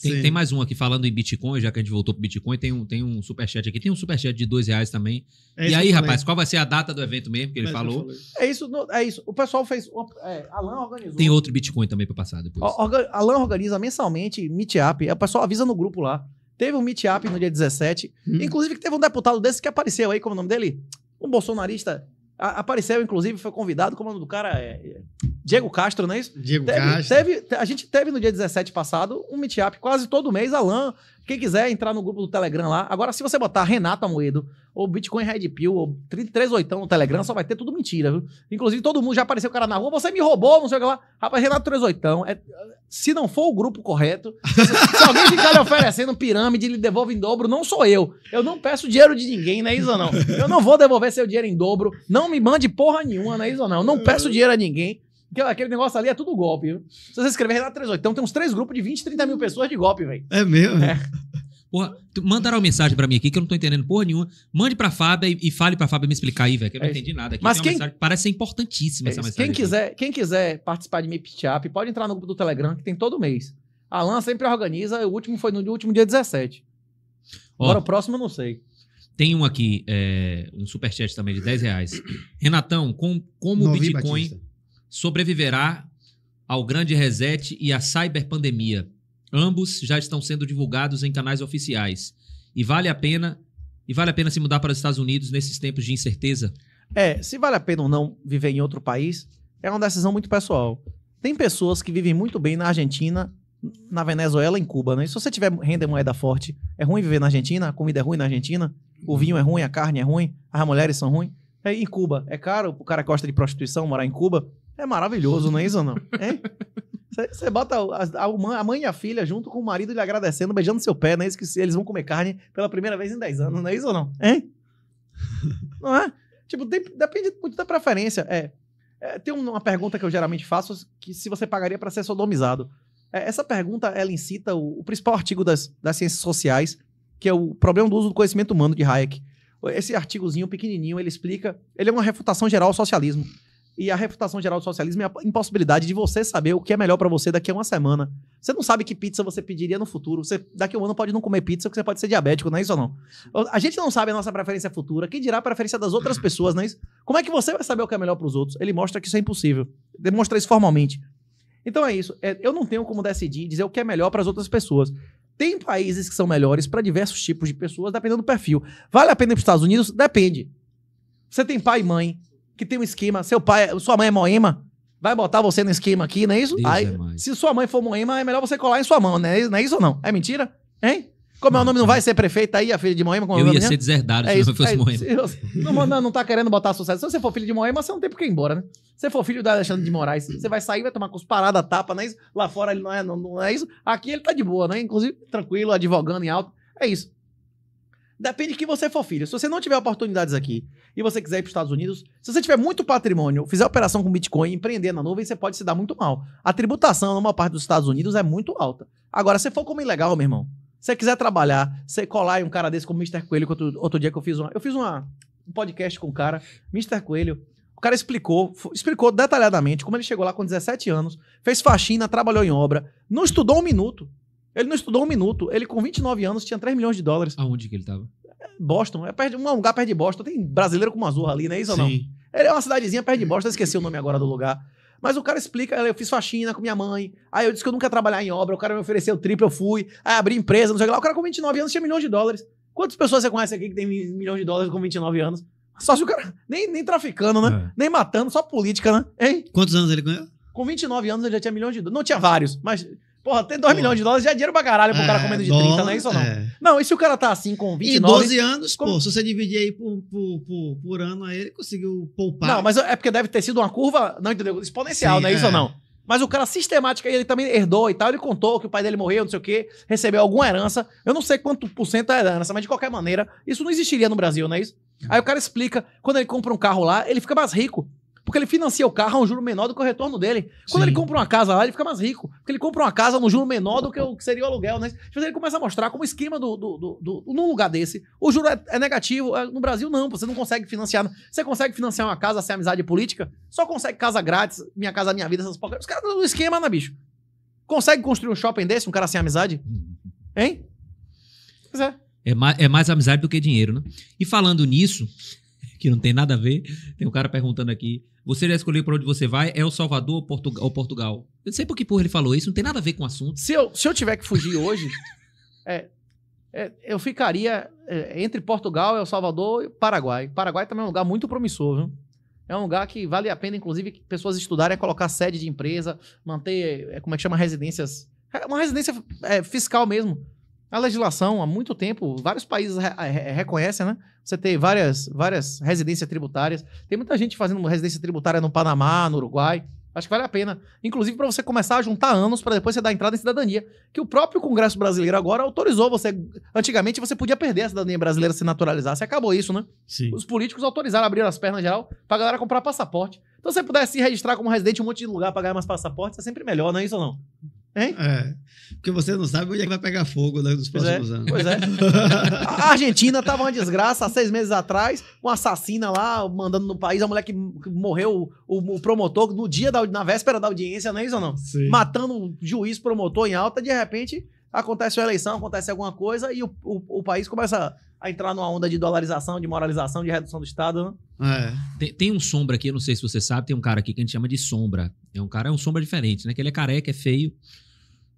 Tem, tem, mais um aqui falando em Bitcoin, já que a gente voltou pro Bitcoin, tem um, tem um superchat aqui, tem um superchat de dois reais também. É e aí, rapaz, qual vai ser a data do evento mesmo que ele é falou? Que é isso, é isso. O pessoal fez. É, Alan organizou. Tem outro Bitcoin também para passar depois. Orga, Alan organiza mensalmente meetup. É, o pessoal avisa no grupo lá. Teve um meetup no dia 17. Hum. Inclusive, que teve um deputado desse que apareceu aí, como é o nome dele? Um bolsonarista. A, apareceu, inclusive, foi convidado, como o nome do cara é. é Diego Castro, não é isso? Diego teve, Castro. Teve, a gente teve no dia 17 passado um meetup quase todo mês. Alan, quem quiser entrar no grupo do Telegram lá. Agora, se você botar Renato Amoedo, ou Bitcoin Red Pill, ou Oitão no Telegram, só vai ter tudo mentira, viu? Inclusive, todo mundo já apareceu o cara na rua, você me roubou, não sei o que lá. Rapaz, Renato 338, é, se não for o grupo correto, se, se alguém ficar lhe oferecendo pirâmide, lhe devolve em dobro, não sou eu. Eu não peço dinheiro de ninguém, não é isso ou não? Eu não vou devolver seu dinheiro em dobro, não me mande porra nenhuma, não é isso ou não? Eu não peço dinheiro a ninguém. Aquele negócio ali é tudo golpe. Se você escrever Renato 38, então tem uns três grupos de 20, 30 mil hum. pessoas de golpe, velho. É mesmo? É. Porra, mandaram uma mensagem pra mim aqui que eu não tô entendendo porra nenhuma. Mande pra Fábio e, fale pra Fábio me explicar aí, velho, que eu é não entendi nada. Aqui Mas quem... Mensagem, parece ser importantíssima é essa mensagem. Quem quiser, quem quiser participar de MapChap, pode entrar no grupo do Telegram, que tem todo mês. A Alan sempre organiza, o último foi no último dia 17. Ó, Agora o próximo eu não sei. Tem um aqui, é, um superchat também de 10 reais. Renatão, com, como o Bitcoin... Batista sobreviverá ao grande reset e à cyberpandemia. Ambos já estão sendo divulgados em canais oficiais. E vale a pena e vale a pena se mudar para os Estados Unidos nesses tempos de incerteza? É, se vale a pena ou não viver em outro país, é uma decisão muito pessoal. Tem pessoas que vivem muito bem na Argentina, na Venezuela, em Cuba, né? E se você tiver renda e moeda forte, é ruim viver na Argentina, a comida é ruim na Argentina, o vinho é ruim, a carne é ruim, as mulheres são ruins. É, em Cuba, é caro, o cara gosta de prostituição, morar em Cuba. É maravilhoso, não é isso ou não? Você bota a, a, mãe e a filha junto com o marido lhe agradecendo, beijando seu pé, não é isso que eles vão comer carne pela primeira vez em 10 anos, não é isso ou não? É. Hein? Não é? Tipo, tem, depende muito da preferência. É, é, tem uma pergunta que eu geralmente faço, que se você pagaria para ser sodomizado. É, essa pergunta, ela incita o, o principal artigo das, das ciências sociais, que é o problema do uso do conhecimento humano de Hayek. Esse artigozinho pequenininho, ele explica, ele é uma refutação geral ao socialismo. E a reputação geral do socialismo é a impossibilidade de você saber o que é melhor para você daqui a uma semana. Você não sabe que pizza você pediria no futuro. Você, daqui a um ano pode não comer pizza porque você pode ser diabético, não é isso ou não? A gente não sabe a nossa preferência futura. Quem dirá a preferência das outras pessoas, não é isso? Como é que você vai saber o que é melhor para os outros? Ele mostra que isso é impossível. Demonstra isso formalmente. Então é isso. É, eu não tenho como decidir dizer o que é melhor para as outras pessoas. Tem países que são melhores para diversos tipos de pessoas, dependendo do perfil. Vale a pena ir para os Estados Unidos? Depende. Você tem pai e mãe que tem um esquema. Seu pai, sua mãe é moema, vai botar você no esquema aqui, não é isso? Aí, é se sua mãe for moema, é melhor você colar em sua mão, né? Não é isso ou não? É mentira? Hein? Como é o nome, não vai ser prefeito aí, a filha de Moema? Como é eu ia ser deserdado é se isso, não fosse é, Moema. Não, não, tá querendo botar sucesso. Se você for filho de Moema, você não tem por que ir embora, né? Se você for filho da Alexandre de Moraes, você vai sair, vai tomar cusparada, tapa, né? Lá fora ele não é, não, não é isso. Aqui ele tá de boa, né? Inclusive, tranquilo, advogando em alto. É isso. Depende de que você for filho. Se você não tiver oportunidades aqui e você quiser ir para os Estados Unidos, se você tiver muito patrimônio, fizer operação com Bitcoin, empreender na nuvem, você pode se dar muito mal. A tributação, numa parte dos Estados Unidos, é muito alta. Agora, se for como ilegal, meu irmão, se você quiser trabalhar, você colar em um cara desse como Mr. Coelho, que outro, outro dia que eu fiz uma. Eu fiz uma, um podcast com o cara, Mr. Coelho. O cara explicou, explicou detalhadamente como ele chegou lá com 17 anos, fez faxina, trabalhou em obra, não estudou um minuto. Ele não estudou um minuto. Ele, com 29 anos, tinha 3 milhões de dólares. Aonde que ele tava? Boston. É perto, um lugar perto de Boston. Tem brasileiro com azul ali, não é isso Sim. ou não? Ele é uma cidadezinha perto de Boston. Eu esqueci o nome agora do lugar. Mas o cara explica, eu fiz faxina com minha mãe, aí eu disse que eu nunca ia trabalhar em obra, o cara me ofereceu triplo, eu fui, aí abri empresa, não sei o que lá. O cara com 29 anos tinha milhões de dólares. Quantas pessoas você conhece aqui que tem milhões de dólares com 29 anos? Só se o cara. Nem, nem traficando, né? É. Nem matando, só política, né? Hein? Quantos anos ele ganhou? Com 29 anos ele já tinha milhões de dólares. Não tinha vários, mas Porra, tem 2 milhões de dólares já é dinheiro pra caralho pro é, cara comendo de dólar, 30, não é isso ou não? É. Não, e se o cara tá assim com 29... E 12 anos, como... pô, se você dividir aí por, por, por, por ano, aí ele conseguiu poupar. Não, mas é porque deve ter sido uma curva, não entendeu? Exponencial, Sim, não é, é isso ou é. não? Mas o cara aí, ele também herdou e tal. Ele contou que o pai dele morreu, não sei o quê, recebeu alguma herança. Eu não sei quanto por cento é herança, mas de qualquer maneira, isso não existiria no Brasil, não é isso? Hum. Aí o cara explica, quando ele compra um carro lá, ele fica mais rico. Porque ele financia o carro a um juro menor do que o retorno dele. Quando Sim. ele compra uma casa lá, ele fica mais rico. Porque ele compra uma casa num juro menor do que o que seria o aluguel, né? Então ele começa a mostrar como esquema do, do, do, do num lugar desse. O juro é, é, negativo. É, no Brasil, não. Você não consegue financiar. Você consegue financiar uma casa sem amizade política? Só consegue casa grátis, minha casa, minha vida, essas porcarias. Os caras do esquema, né, bicho? Consegue construir um shopping desse, um cara sem amizade? Hein? Pois é. É mais, é mais amizade do que dinheiro, né? E falando nisso, que não tem nada a ver. Tem um cara perguntando aqui: Você já escolheu para onde você vai? É o Salvador ou, Portugal? Ou Portugal? Eu não sei por que porra ele falou isso, não tem nada a ver com o assunto. Se eu, se eu tiver que fugir hoje, é, é, eu ficaria é, entre Portugal, El Salvador e Paraguai. Paraguai também é um lugar muito promissor, viu? É um lugar que vale a pena, inclusive, pessoas estudarem, é colocar sede de empresa, manter, é, como é que chama, residências. é Uma residência é, fiscal mesmo. A legislação, há muito tempo, vários países re eh, re reconhecem, né? Você tem várias, várias residências tributárias. Tem muita gente fazendo residência tributária no Panamá, no Uruguai. Acho que vale a pena. Inclusive, para você começar a juntar anos para depois você dar entrada em cidadania. Que o próprio Congresso Brasileiro agora autorizou você. Antigamente você podia perder a cidadania brasileira se naturalizar. acabou isso, né? Sim. Os políticos autorizaram, abrir as pernas geral a galera comprar passaporte. Então, se você pudesse se registrar como residente em um monte de lugar para ganhar mais passaportes, é sempre melhor, não é isso ou não? Hein? É. Porque você não sabe onde é que vai pegar fogo né, nos é, próximos é, anos. Pois é. A Argentina tava uma desgraça há seis meses atrás, uma assassina lá, mandando no país, a mulher que morreu, o, o promotor, no dia da na véspera da audiência, não é isso ou não? Sim. Matando o juiz promotor em alta, de repente acontece uma eleição, acontece alguma coisa e o, o, o país começa a entrar numa onda de dolarização, de moralização, de redução do Estado. Né? É. Tem, tem, um sombra aqui, eu não sei se você sabe, tem um cara aqui que a gente chama de sombra. É um cara, é um sombra diferente, né? Que ele é careca, é feio,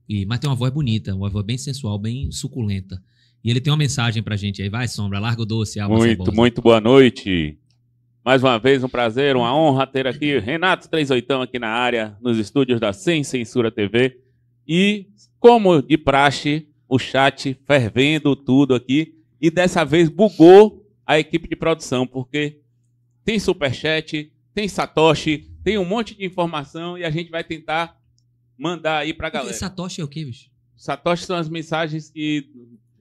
e, mas tem uma voz bonita, uma voz bem sensual, bem suculenta. E ele tem uma mensagem pra gente aí. Vai, sombra, larga o doce. muito, muito boa noite. Mais uma vez, um prazer, uma honra ter aqui Renato 38 aqui na área, nos estúdios da Sem Censura TV. E, como de praxe, o chat fervendo tudo aqui. E dessa vez bugou a equipe de produção, porque tem superchat, tem Satoshi, tem um monte de informação e a gente vai tentar mandar aí pra galera. Satoshi é o que, bicho? Satoshi são as mensagens que.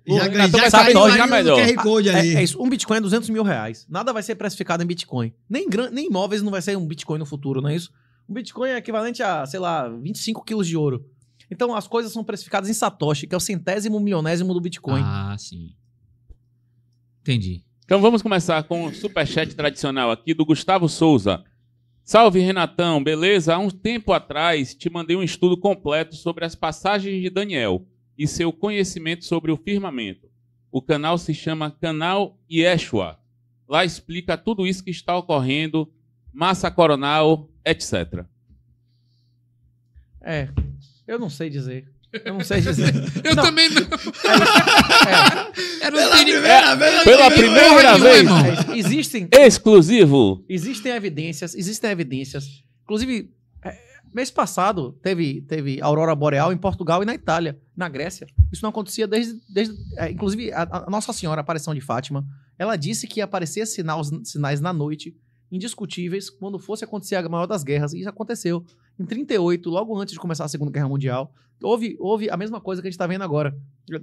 Já, já, já já melhor. Ah, é, é, isso. Um Bitcoin é 200 mil reais. Nada vai ser precificado em Bitcoin. Nem, nem imóveis não vai ser um Bitcoin no futuro, não é isso? Um Bitcoin é equivalente a, sei lá, 25 quilos de ouro. Então as coisas são precificadas em Satoshi, que é o centésimo milionésimo do Bitcoin. Ah, sim. Entendi. Então vamos começar com o superchat tradicional aqui do Gustavo Souza. Salve Renatão, beleza? Há um tempo atrás te mandei um estudo completo sobre as passagens de Daniel e seu conhecimento sobre o firmamento. O canal se chama Canal Yeshua. Lá explica tudo isso que está ocorrendo, massa coronal, etc. É, eu não sei dizer. Eu não sei dizer. eu não. também não. É, é. Pela, primeira, é, vez, pela primeira Pela primeira vez. Existem. Exclusivo. Existem evidências. Existem evidências. Inclusive, é, mês passado teve, teve aurora boreal em Portugal e na Itália, na Grécia. Isso não acontecia desde. desde é, inclusive, a, a Nossa Senhora, a aparição de Fátima, ela disse que aparecia sinais, sinais na noite, indiscutíveis, quando fosse acontecer a maior das guerras. E isso aconteceu. Em 38, logo antes de começar a Segunda Guerra Mundial, houve, houve a mesma coisa que a gente está vendo agora.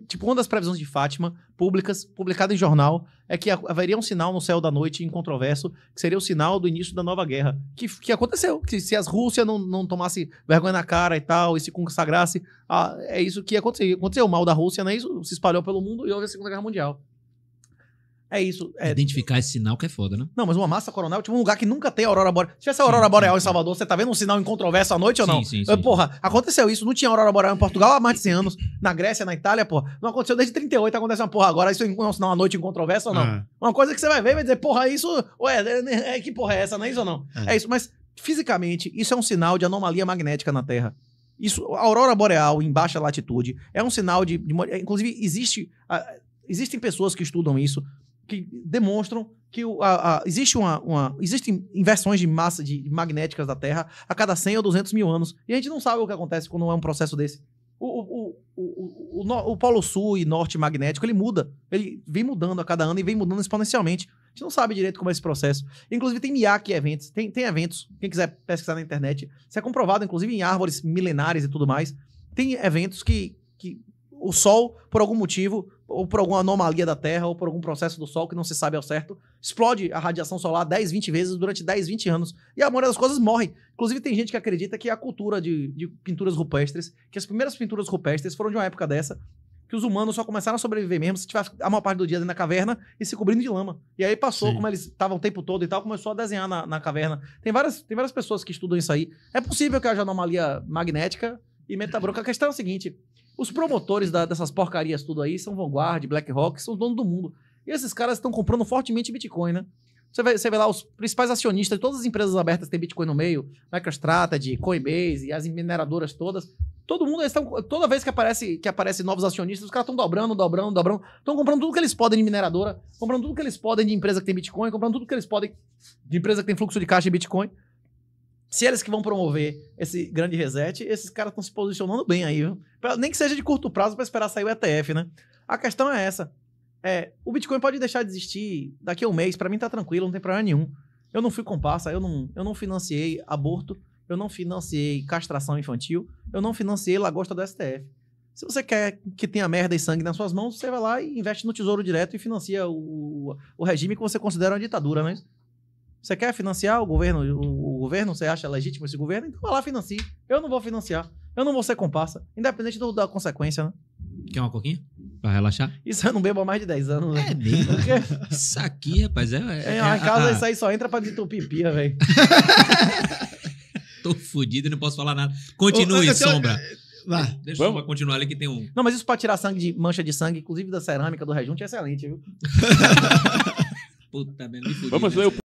Tipo, uma das previsões de Fátima, públicas, publicada em jornal, é que haveria um sinal no céu da noite, incontroverso, que seria o sinal do início da nova guerra. Que, que aconteceu. Que se as Rússias não, não tomasse vergonha na cara e tal, e se consagrasse, ah, é isso que aconteceu. Aconteceu o mal da Rússia, né? Isso se espalhou pelo mundo e houve a Segunda Guerra Mundial. É isso. É... Identificar esse sinal que é foda, né? Não, mas uma massa coronal, é tipo um lugar que nunca tem aurora boreal. Se tivesse aurora sim, boreal sim, em Salvador, sim. você tá vendo um sinal incontroverso à noite ou não? Sim, sim, Porra, aconteceu isso. Não tinha aurora boreal em Portugal há mais de 100 anos. Na Grécia, na Itália, porra. Não aconteceu desde 38, acontece uma porra agora. Isso é um sinal à noite incontroverso ou não? Ah. Uma coisa que você vai ver e vai dizer, porra, isso... Ué, é, é, é que porra é essa? Não é isso ou não? Ah. É isso, mas fisicamente, isso é um sinal de anomalia magnética na Terra. Isso, a aurora boreal em baixa latitude é um sinal de, de inclusive existe, existem pessoas que estudam isso que demonstram que o, a, a, existe uma, uma, existem inversões de massa de magnéticas da Terra a cada 100 ou 200 mil anos. E a gente não sabe o que acontece quando é um processo desse. O, o, o, o, o, polo sul e norte magnético, ele muda. Ele vem mudando a cada ano e vem mudando exponencialmente. A gente não sabe direito como é esse processo. Inclusive, tem Miyake eventos. Tem, tem eventos. Quem quiser pesquisar na internet, isso é comprovado, inclusive, em árvores milenares e tudo mais. Tem eventos que, que o Sol, por algum motivo, ou por alguma anomalia da Terra, ou por algum processo do Sol que não se sabe ao certo, explode a radiação solar 10, 20 vezes durante 10, 20 anos. E a maioria das coisas morre. Inclusive, tem gente que acredita que a cultura de, de pinturas rupestres, que as primeiras pinturas rupestres foram de uma época dessa, que os humanos só começaram a sobreviver mesmo se tivesse a maior parte do dia dentro da caverna e se cobrindo de lama. E aí passou, Sim. como eles estavam o tempo todo e tal, começou a desenhar na, na, caverna. Tem várias, tem várias pessoas que estudam isso aí. É possível que haja anomalia magnética e meta A questão é a seguinte: os promotores da, dessas porcarias tudo aí são Vanguard, BlackRock, são donos do mundo. E esses caras estão comprando fortemente Bitcoin, né? Você vê, você vê lá os principais acionistas de todas as empresas abertas têm Bitcoin no meio, MicroStrategy, Coinbase e as mineradoras todas. Todo mundo, eles tão, toda vez que aparece, que aparece novos acionistas, os caras estão dobrando, dobrando, dobrando. Estão comprando tudo que eles podem de mineradora, comprando tudo que eles podem de empresa que tem Bitcoin, comprando tudo que eles podem de empresa que tem fluxo de caixa em Bitcoin se eles que vão promover esse grande reset, esses caras estão se posicionando bem aí, viu? Pra, nem que seja de curto prazo para esperar sair o ETF, né? A questão é essa. É, o Bitcoin pode deixar de existir daqui a um mês, para mim tá tranquilo, não tem problema nenhum. Eu não fui comparsa, eu não, eu não financiei aborto, eu não financiei castração infantil, eu não financiei lagosta do STF. Se você quer que tenha merda e sangue nas suas mãos, você vai lá e investe no Tesouro Direto e financia o, o regime que você considera uma ditadura, não né? Você quer financiar o governo, o governo, você acha legítimo esse governo, então vai lá financie. Eu não vou financiar. Eu não vou ser comparsa. Independente do, da consequência, né? Quer uma coquinha? Pra relaxar? Isso eu não bebo há mais de 10 anos, né? É mesmo. Porque... Isso aqui, rapaz, é. é, é, é em casa a, ah. a... isso aí só entra pra desentupir pipia, velho. Tô fudido e não posso falar nada. Continue, Ô, sombra. Lá. É, é, Deixa Vamos. eu continuar ali que tem um. Não, mas isso pra tirar sangue de mancha de sangue, inclusive da cerâmica do rejunte, é excelente, viu? Puta merda, me fudido. Vamos né? ver o.